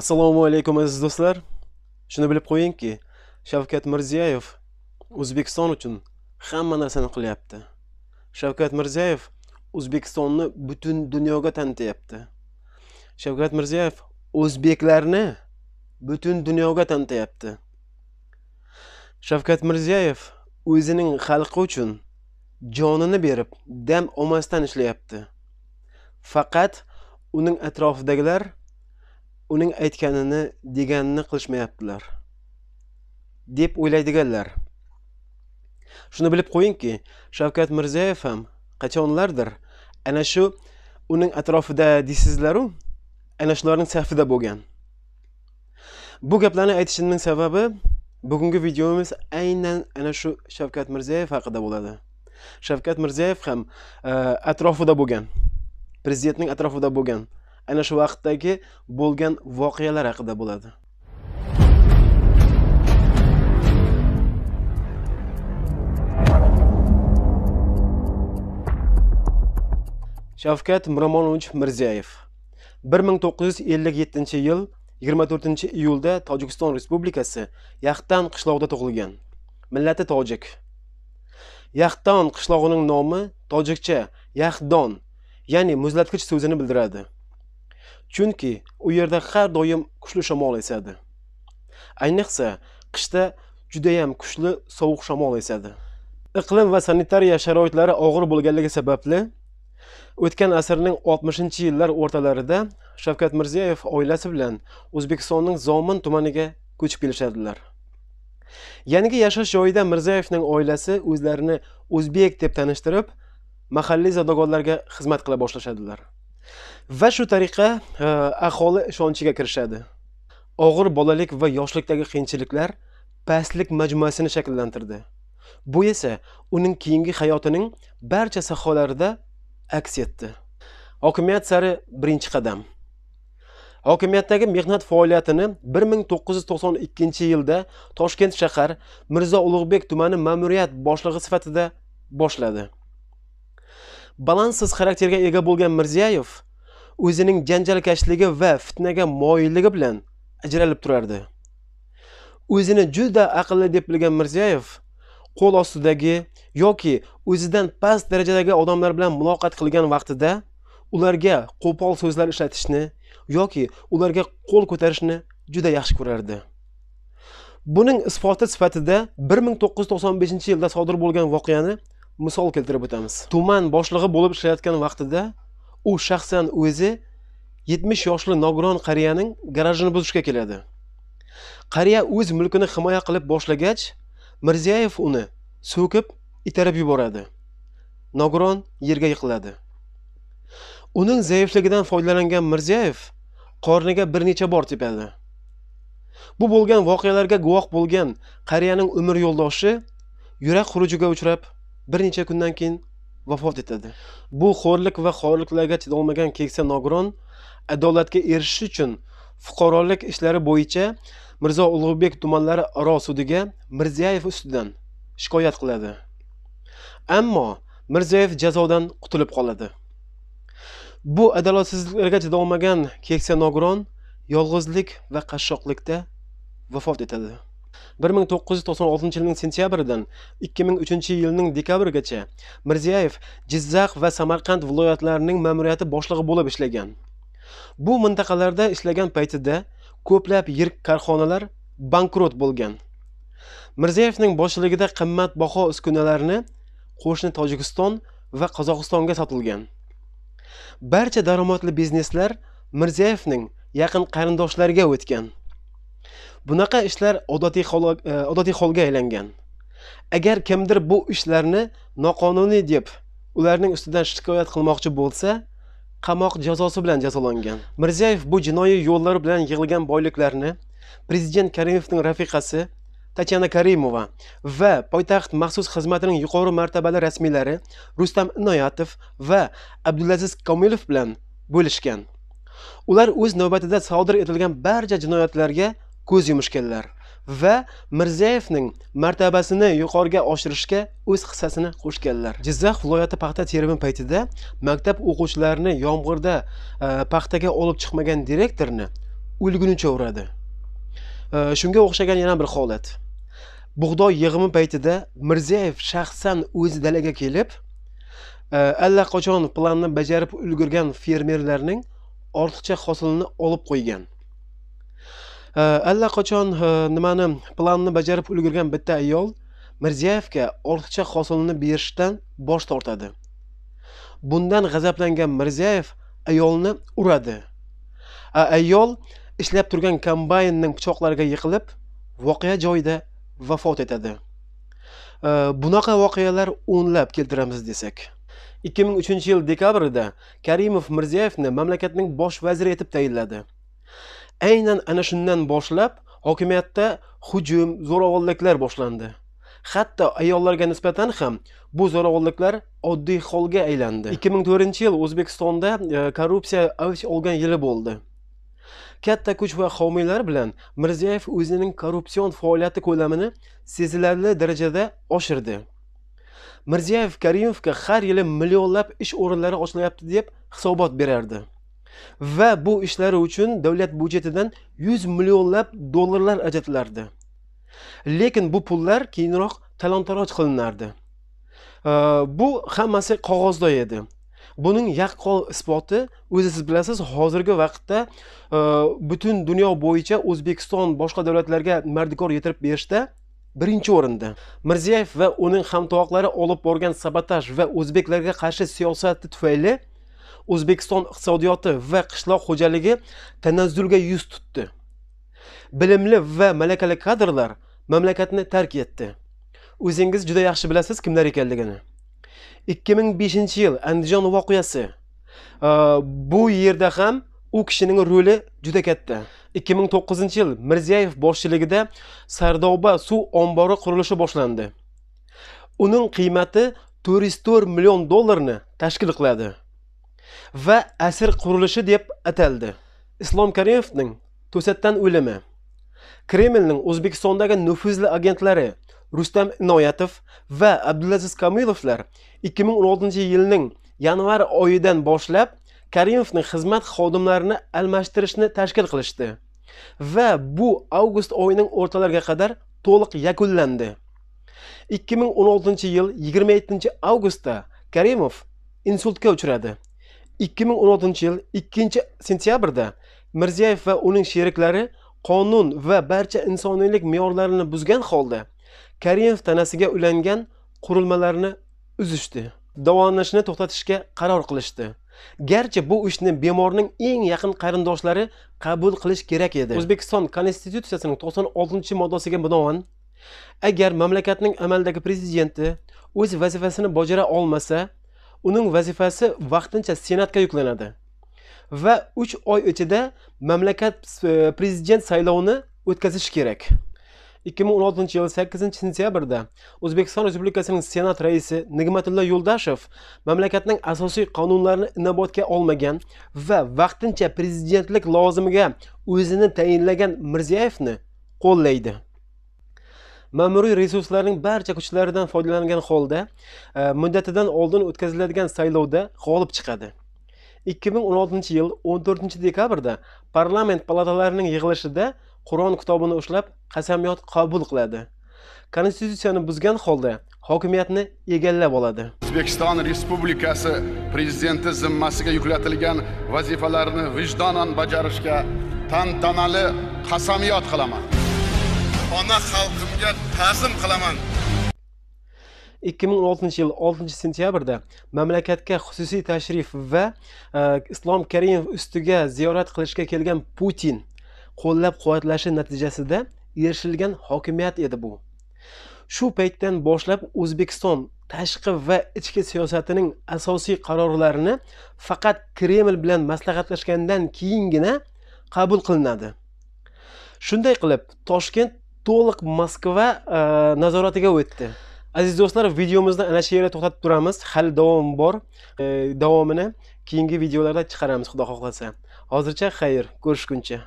assalomu alaykum aziz do'stlar shuni bilib qo'yingki shavkat mirziyoyev o'zbekiston uchun hamma narsani qilyapti shavkat mirziyoyev o'zbekistonni butun dunyoga tanityapti shavkat mirziyoyev o'zbeklarni butun dunyoga tanityapti shavkat mirziyoyev o'zining xalqi uchun jonini berib dam olmasdan ishlayapti faqat uning atrofidagilar uning aytganini deganini qilishmayaptilar deb o'ylaydiganlar shuni bilib qo'yingki shavkat mirziyoyev ham qachonlardir ana shu uning atrofida deysizlaru ana shularning safida bo'lgan bu gaplarni aytishimning sababi bugungi videomiz aynan ana shu shavkat mirziyoyev haqida bo'ladi shavkat mirziyoyev ham e, atrofida bo'lgan prezidentning atrofida bo'lgan ana shu vaqtdagi bo'lgan voqealar haqida bo'ladi shavkat miromonovich mirziyoyev bir ming to'qqiz yuz ellik yettinchi yil yigirma to'rtinchi iyulda tojikiston respublikasi yaxtan qishlog'ida tug'ilgan millati tojik yaxtan qishlog'ining nomi tojikcha yaxdon ya'ni muzlatgich so'zini bildiradi chunki u yerda har doim kuchli shamol esadi ayniqsa qishda judayam kuchli sovuq shamol esadi iqlim va sanitariya sharoitlari og'ir bo'lganligi sababli o'tgan asrning 60 yillar o'rtalarida shavkat mirziyoyev oilasi bilan o'zbekistonning zomin tumaniga ko'chib kelishadilar yangi yashash joyida mirziyoyevning oilasi o'zlarini o'zbek deb tanishtirib mahalliy zodagonlarga xizmat qila boshlashadilar va shu tariqa e, aholi ishonchiga kirishadi og'ir bolalik va yoshlikdagi qiyinchiliklar pastlik majmuasini shakllantirdi bu esa uning keyingi hayotining barcha sohalarida aks etdi hokimiyat sari birinchi qadam hokimiyatdagi mehnat faoliyatini 1992 yilda toshkent shahar mirzo ulug'bek tumani ma'muriyat boshlig'i sifatida boshladi balanssiz xarakterga ega bo'lgan mirziyoyev o'zining janjalkashligi va fitnaga moyilligi bilan ajralib turardi o'zini juda aqlli deb bilgan mirziyoyev qo'l ostidagi yoki o'zidan past darajadagi odamlar bilan muloqot qilgan vaqtida ularga qo'pol so'zlar ishlatishni yoki ularga qo'l ko'tarishni juda yaxshi ko'rardi buning isboti sifatida 1995 yilda sodir bo'lgan voqeani misol keltirib o'tamiz tuman boshlig'i bo'lib ishlayotgan vaqtida u shaxsan o'zi 70 yoshli nogiron qariyaning garajini buzishga keladi qariya o'z mulkini himoya qilib boshlagach mirziyoyev uni so'kib itarib yuboradi nogiron yerga yiqiladi uning zaifligidan foydalangan mirziyoyev qorniga bir necha bor tepadi bu bo'lgan voqealarga guvoh bo'lgan qariyaning umr yo'ldoshi yurak xurujiga uchrab bir necha kundan keyin vafot etadi bu xo'rlik va xorliklarga chidolmagan keksa nogiron adolatga erishish uchun fuqarolik ishlari bo'yicha mirzo ulug'bek tumanlari aro sudiga mirziyoyev ustidan shikoyat qiladi ammo mirziyoyev jazodan qutulib qoladi bu adolatsizliklarga chidolmagan keksa nogiron yolg'izlik va qashshoqlikda vafot etadi bir ming to'qqiz yuz to'qson oltinchi yilning sentyabridan ikki ming uchinchi yilning dekabrigacha mirziyayev jizzax va samarqand viloyatlarining ma'muriyati boshlig'i bo'lib ishlagan bu mintaqalarda ishlagan paytida ko'plab yirik korxonalar bankrot bo'lgan Mirziyoyevning boshchiligida qimmatbaho uskunalarni qo'shni tojikiston va qozog'istonga sotilgan barcha daromadli bizneslar Mirziyoyevning yaqin qarindoshlariga o'tgan bunaqa ishlar odatiy hol e, odatiy holga aylangan agar kimdir bu ishlarni noqonuniy deb ularning ustidan shikoyat qilmoqchi bo'lsa qamoq jazosi bilan jazolangan mirziyoyev bu jinoiy yo'llar bilan yig'ilgan boyliklarni prezident karimovning rafiqasi tatyana karimova va poytaxt maxsus xizmatining yuqori martabali rasmiylari rustam inoyatov va abdulaziz komilov bilan bo'lishgan ular o'z navbatida sodir etilgan barcha jinoyatlarga ko'z yumishganlar va mirzayevning martabasini yuqoriga oshirishga o'z hissasini qo'shganlar jizzax viloyati paxta terimi paytida maktab o'quvchilarini yomg'irda e, paxtaga olib chiqmagan direktorni o'lgunicha uradi e, shunga o'xshagan yana bir holat bug'doy yig'imi paytida mirzayev shaxsan o'zi dalaga kelib e, allaqachon planni bajarib ulgurgan fermerlarning ortiqcha hosilini olib qo'ygan Э, allaqachon э, nimani planni bajarib ulgurgan bitta ayol mirziyevga ortiqcha hosilni berishdan bosh tortadi bundan g'azablangan mirziyoyev ayolni uradi a ayol ishlab turgan kombaynning pichoqlariga yiqilib voqea joyida vafot etadi э, bunaqa voqealar o'nlab keltiramiz desak 2003 yil dekabrida karimov mirziyevni mamlakatning bosh vaziri etib tayinladi aynan ana shundan boshlab hokimiyatda hujum zo'ravonliklar boshlandi hatto ayollarga nisbatan ham bu zo'ravonliklar oddiy holga aylandi 2004 yil o'zbekistonda e, korrupsiya avj olgan yili bo'ldi katta kuch va homiylar bilan mirziyoyev o'zining korrupsion faoliyati ko'lamini sezilarli darajada oshirdi mirziyoyev karimovga har yili millionlab ish o'rinlari ochilyapti deb hisobot berardi va bu ishlari uchun davlat byudjetidan 100 millionlab dollarlar ajatilardi lekin bu pullar keyinroq talon taroj qilinardi bu hammasi qog'ozda edi buning yaqqol isboti o'zi siz bilasiz hozirgi vaqtda e, butun dunyo bo'yicha o'zbekiston boshqa davlatlarga mardikor yetirib berishda birinchi o'rinda mirziyoyev va uning hamtovoqlari olib borgan sabotaj va o'zbeklarga qarshi siyosati tufayli o'zbekiston iqtisodiyoti va qishloq xo'jaligi tanazzulga yuz tutdi bilimli va malakali kadrlar mamlakatni tark etdi o'zingiz juda yaxshi bilasiz kimlar ekanligini 2005 yil andijon voqeasi bu yerda ham u kishining roli juda katta 2009 yil mirziyoyev boshchiligida sardoba suv ombori qurilishi boshlandi uning qiymati 404 million dollarni tashkil qiladi va asr qurilishi deb ataldi islom karimovning to'satdan o'limi kremlning o'zbekistondagi nufuzli agentlari rustam inoyatov va abdulaziz kamilovlar 2016 yilning yanvar oyidan boshlab karimovning xizmat xodimlarini almashtirishni tashkil qilishdi va bu avgust oyining o'rtalariga qadar to'liq yakunlandi 2016 yil 27 avgustda karimov insultga uchradi 2016 yil 2 sentyabrda mirziyoyev va uning sheriklari qonun va barcha insoniylik me'yorlarini buzgan holda karimov tanasiga ulangan qurilmalarni uzishdi davolanishni to'xtatishga qaror qilishdi garchi bu ishni bemorning eng yaqin qarindoshlari qabul qilish kerak edi o'zbekiston konstitutsiyasining to'qson oltinchi moddasiga binoan agar mamlakatning amaldagi prezidenti o'z vazifasini bajara olmasa uning vazifasi vaqtincha senatga yuklanadi va 3 oy ichida mamlakat e, prezident saylovini o'tkazish kerak 2016 yil 8 sentyabrda o'zbekiston respublikasining senat raisi nig'matulla yo'ldashev mamlakatning asosiy qonunlarini inobatga olmagan va vaqtincha prezidentlik lavozimiga o'zini tayinlagan mirziyevni qo'llaydi ma'muriy resurslarning barcha kuchlaridan foydalangan holda e, muddatidan oldin o'tkaziladigan saylovda g'olib chiqadi ikki ming o'n oltinchi yil o'n to'rtinchi dekabrda parlament palatalarining yig'ilishida qur'on kitobini ushlab qasamyod qabul qiladi konstitutsiyani buzgan holda hokimiyatni egallab oladi o'zbekiston respublikasi prezidenti zimmasiga yuklatilgan vazifalarni vijdonan bajarishga tantanali qasamyod qilaman ona xalqimga ta'zim qilaman 2016 yil 6 sentyabrda mamlakatga xususiy tashrif va e, islom karimov ustiga ziyorat qilishga kelgan putin qo'llab quvvatlashi natijasida erishilgan hokimiyat edi bu shu paytdan boshlab o'zbekiston tashqi va ichki siyosatining asosiy qarorlarini faqat kreml bilan maslahatlashgandan keyingina qabul qilinadi shunday qilib toshkent to'liq moskva e, nazoratiga o'tdi aziz do'stlar videomizni ana shu yerda to'xtatib turamiz hali davom bor e, davomini keyingi videolarda chiqaramiz xudo xohlasa hozircha xayr ko'rishguncha